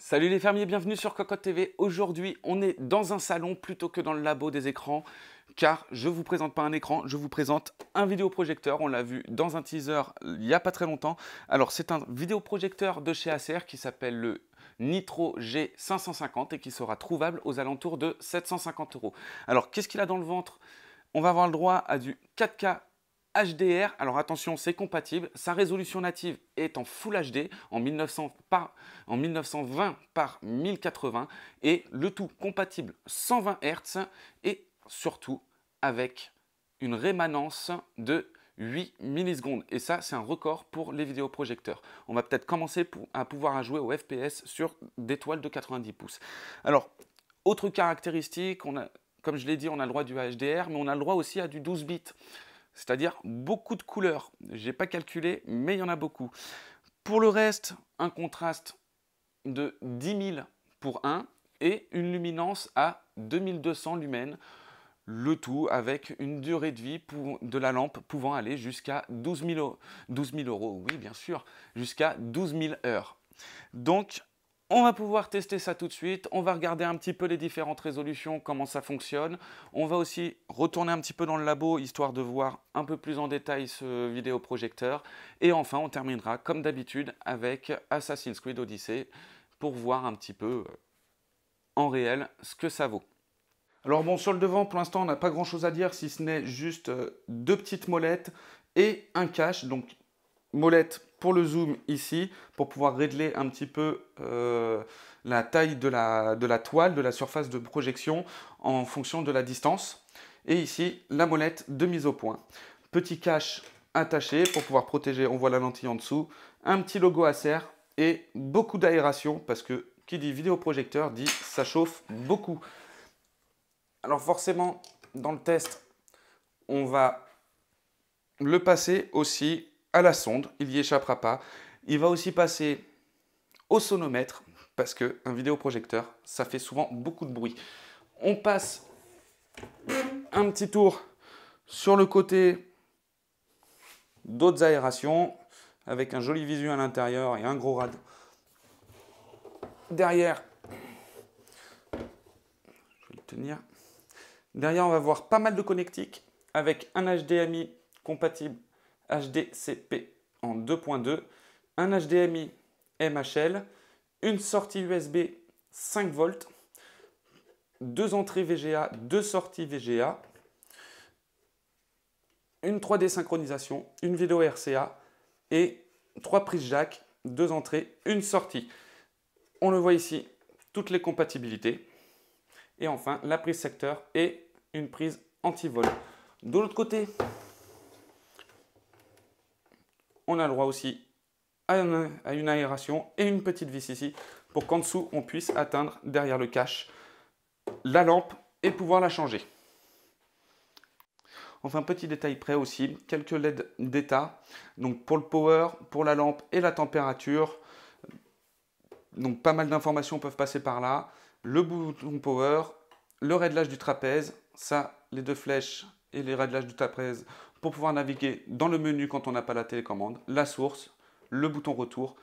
Salut les fermiers, bienvenue sur Cocotte TV. Aujourd'hui, on est dans un salon plutôt que dans le labo des écrans, car je ne vous présente pas un écran, je vous présente un vidéoprojecteur. On l'a vu dans un teaser il n'y a pas très longtemps. Alors, c'est un vidéoprojecteur de chez ACR qui s'appelle le Nitro G550 et qui sera trouvable aux alentours de 750 euros. Alors, qu'est-ce qu'il a dans le ventre on va avoir le droit à du 4K HDR, alors attention, c'est compatible. Sa résolution native est en Full HD en, 1900 par, 1920 par 1080 et le tout compatible 120 Hz et surtout avec une rémanence de 8 millisecondes. Et ça, c'est un record pour les vidéoprojecteurs. On va peut-être commencer à pouvoir jouer au FPS sur des toiles de 90 pouces. Alors, autre caractéristique, comme je l'ai dit, on a le droit du HDR, mais on a le droit aussi à du 12 bits c'est-à-dire beaucoup de couleurs. Je n'ai pas calculé, mais il y en a beaucoup. Pour le reste, un contraste de 10 000 pour 1 et une luminance à 2200 lumens, le tout avec une durée de vie de la lampe pouvant aller jusqu'à 12 12 000 euros, oui bien sûr, jusqu'à 12 000 heures. Donc on va pouvoir tester ça tout de suite, on va regarder un petit peu les différentes résolutions, comment ça fonctionne. On va aussi retourner un petit peu dans le labo, histoire de voir un peu plus en détail ce vidéoprojecteur. Et enfin, on terminera, comme d'habitude, avec Assassin's Creed Odyssey, pour voir un petit peu euh, en réel ce que ça vaut. Alors bon, sur le devant, pour l'instant, on n'a pas grand-chose à dire, si ce n'est juste euh, deux petites molettes et un cache, donc molette pour le zoom ici, pour pouvoir régler un petit peu euh, la taille de la, de la toile, de la surface de projection en fonction de la distance. Et ici, la molette de mise au point. Petit cache attaché pour pouvoir protéger, on voit la lentille en dessous, un petit logo à serre et beaucoup d'aération parce que qui dit vidéoprojecteur dit ça chauffe beaucoup. Alors forcément, dans le test, on va le passer aussi à la sonde, il n'y échappera pas. Il va aussi passer au sonomètre, parce qu'un vidéoprojecteur, ça fait souvent beaucoup de bruit. On passe un petit tour sur le côté d'autres aérations, avec un joli visu à l'intérieur et un gros rad. Derrière, je vais le tenir. Derrière, on va voir pas mal de connectiques avec un HDMI compatible HDCP en 2.2, un HDMI MHL, une sortie USB 5 volts, deux entrées VGA, deux sorties VGA, une 3D synchronisation, une vidéo RCA et trois prises jack, deux entrées, une sortie. On le voit ici, toutes les compatibilités. Et enfin, la prise secteur et une prise anti-vol. De l'autre côté, on a le droit aussi à une, aération et une petite vis ici pour qu'en dessous, on puisse atteindre derrière le cache la lampe et pouvoir la changer. Enfin, petit détail près aussi, quelques LED d'état, donc pour le power, pour la lampe et la température. Donc pas mal d'informations peuvent passer par là. Le bouton power, le réglage du trapèze, ça, les deux flèches et les réglages du trapèze pour pouvoir naviguer dans le menu quand on n'a pas la télécommande, la source, le bouton retour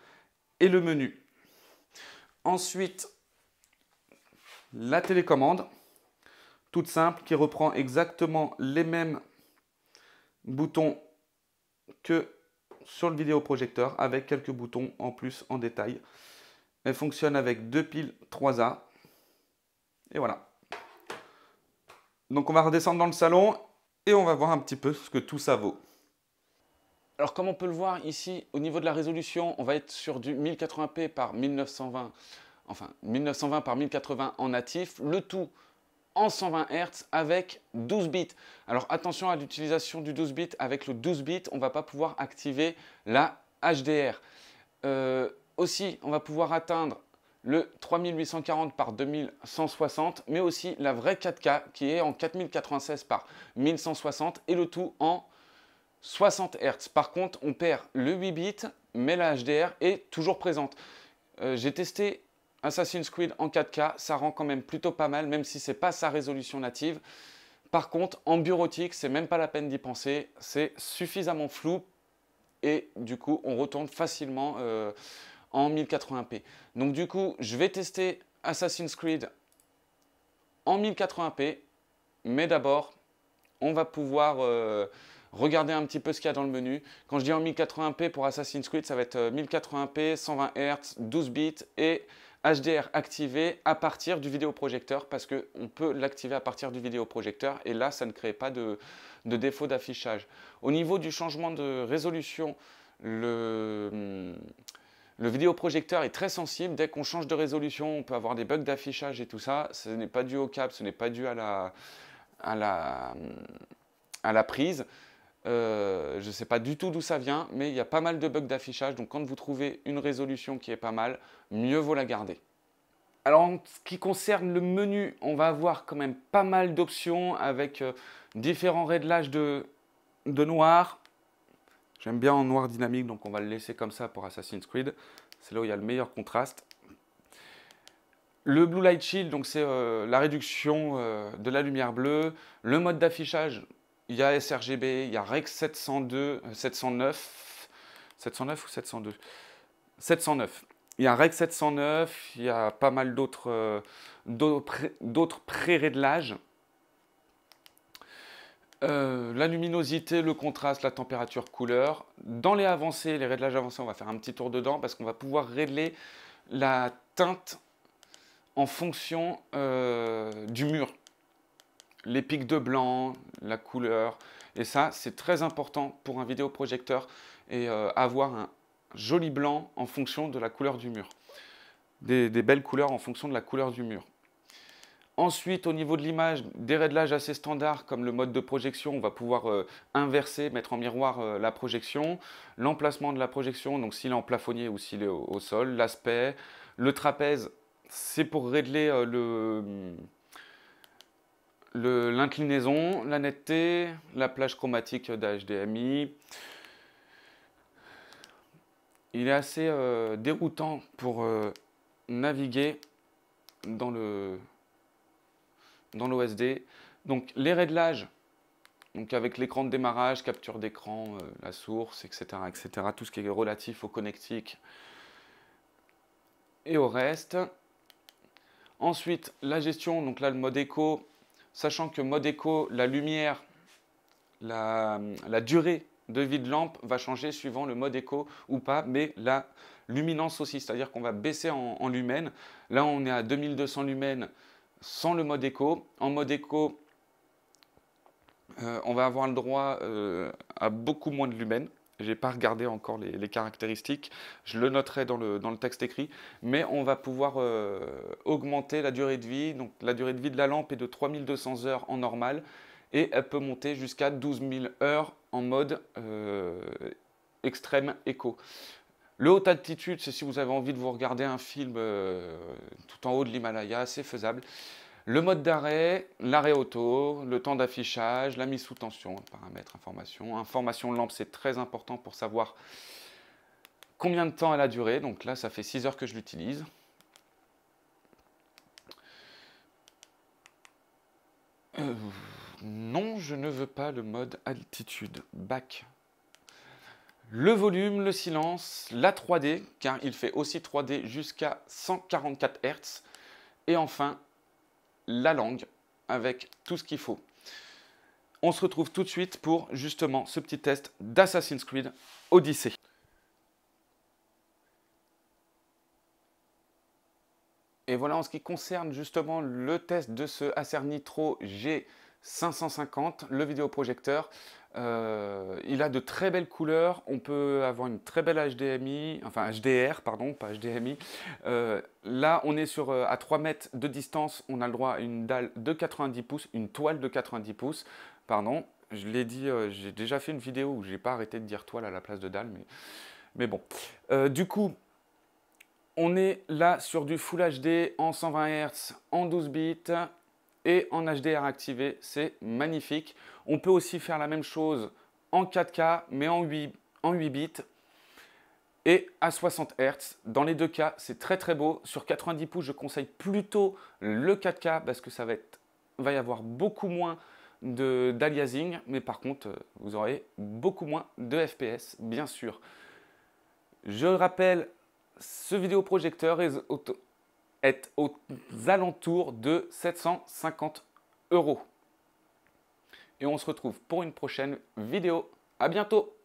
et le menu. Ensuite, la télécommande, toute simple, qui reprend exactement les mêmes boutons que sur le vidéoprojecteur, avec quelques boutons en plus en détail. Elle fonctionne avec deux piles 3A. Et voilà. Donc on va redescendre dans le salon et on va voir un petit peu ce que tout ça vaut. Alors comme on peut le voir ici, au niveau de la résolution, on va être sur du 1080p par 1920, enfin 1920 par 1080 en natif, le tout en 120 Hz avec 12 bits. Alors attention à l'utilisation du 12 bits, avec le 12 bits, on ne va pas pouvoir activer la HDR. Euh, aussi, on va pouvoir atteindre le 3840 par 2160, mais aussi la vraie 4K qui est en 4096 par 1160 et le tout en 60 Hz. Par contre, on perd le 8 bits, mais la HDR est toujours présente. Euh, j'ai testé Assassin's Creed en 4K, ça rend quand même plutôt pas mal, même si c'est pas sa résolution native. Par contre, en bureautique, c'est même pas la peine d'y penser, c'est suffisamment flou et du coup, on retourne facilement euh, 1080p. Donc du coup, je vais tester Assassin's Creed en 1080p, mais d'abord, on va pouvoir euh, regarder un petit peu ce qu'il y a dans le menu. Quand je dis en 1080p pour Assassin's Creed, ça va être 1080p, 120 Hz, 12 bits et HDR activé à partir du vidéoprojecteur parce qu'on peut l'activer à partir du vidéoprojecteur et là, ça ne crée pas de, défaut d'affichage. Au niveau du changement de résolution, le... Hum, le vidéoprojecteur est très sensible. Dès qu'on change de résolution, on peut avoir des bugs d'affichage et tout ça. Ce n'est pas dû au câble, ce n'est pas dû à la, à la, prise. Euh, je ne sais pas du tout d'où ça vient, mais il y a pas mal de bugs d'affichage. Donc quand vous trouvez une résolution qui est pas mal, mieux vaut la garder. Alors en ce qui concerne le menu, on va avoir quand même pas mal d'options avec euh, différents réglages de, de noir, J'aime bien en noir dynamique, donc on va le laisser comme ça pour Assassin's Creed. C'est là où il y a le meilleur contraste. Le Blue Light Shield, donc c'est euh, la réduction euh, de la lumière bleue. Le mode d'affichage, il y a sRGB, il y a REC 702, 709, 709 ou 702 709. Il y a REC 709, il y a pas mal d'autres euh, d'autres pré-réglages. Euh, la luminosité, le contraste, la température, couleur. Dans les avancées, les réglages avancés, on va faire un petit tour dedans parce qu'on va pouvoir régler la teinte en fonction euh, du mur. Les pics de blanc, la couleur. Et ça, c'est très important pour un vidéoprojecteur et euh, avoir un joli blanc en fonction de la couleur du mur. des belles couleurs en fonction de la couleur du mur. Ensuite, au niveau de l'image, des réglages assez standards comme le mode de projection, on va pouvoir euh, inverser, mettre en miroir euh, la projection, l'emplacement de la projection, donc s'il est en plafonnier ou s'il est au, sol, l'aspect, le trapèze, c'est pour régler euh, l'inclinaison, la netteté, la plage chromatique d'HDMI. Il est assez déroutant pour naviguer dans le dans l'OSD. Donc les réglages, donc avec l'écran de démarrage, capture d'écran, euh, la source, etc., etc., tout ce qui est relatif au connectique et au reste. Ensuite, la gestion, donc là le mode éco, sachant que mode éco, la lumière, la, durée de vie de lampe va changer suivant le mode éco ou pas, mais la luminance aussi, c'est-à-dire qu'on va baisser en, en, lumens. Là, on est à 2200 lumens sans le mode écho. En mode écho, euh, on va avoir le droit euh, à beaucoup moins de lumens. Je n'ai pas regardé encore les, caractéristiques, je le noterai dans le, dans le, texte écrit, mais on va pouvoir euh, augmenter la durée de vie. Donc la durée de vie de la lampe est de 3200 heures en normal et elle peut monter jusqu'à 12 heures en mode extrême écho. Le haute altitude, c'est si vous avez envie de vous regarder un film euh, tout en haut de l'Himalaya, c'est faisable. Le mode d'arrêt, l'arrêt auto, le temps d'affichage, la mise sous tension, paramètres, information. Information lampe, c'est très important pour savoir combien de temps elle a duré. Donc là, ça fait 6 heures que je l'utilise. Euh, non, je ne veux pas le mode altitude. Back. Le volume, le silence, la 3D, car il fait aussi 3D jusqu'à 144 Hz. Et enfin, la langue, avec tout ce qu'il faut. On se retrouve tout de suite pour justement ce petit test d'Assassin's Creed Odyssey. Et voilà en ce qui concerne justement le test de ce Acer Nitro G550, le vidéoprojecteur. Euh, il a de très belles couleurs, on peut avoir une très belle HDMI, enfin HDR, pardon, pas HDMI. Euh, là, on est sur, euh, à 3 mètres de distance, on a le droit à une dalle de 90 pouces, une toile de 90 pouces, pardon. Je l'ai dit, j'ai déjà fait une vidéo où j'ai pas arrêté de dire toile à la place de dalle, mais, mais bon. du coup, on est là sur du Full HD en 120 Hz, en 12 bits, et en HDR activé, c'est magnifique. On peut aussi faire la même chose en 4K mais en 8, en 8 bits et à 60 Hz. Dans les deux cas, c'est très très beau. Sur 90 pouces, je conseille plutôt le 4K parce que ça va, être, va y avoir beaucoup moins d'aliasing, mais par contre, euh, vous aurez beaucoup moins de FPS, bien sûr. Je rappelle, ce vidéoprojecteur est, est aux alentours de 750 euros. Et on se retrouve pour une prochaine vidéo. À bientôt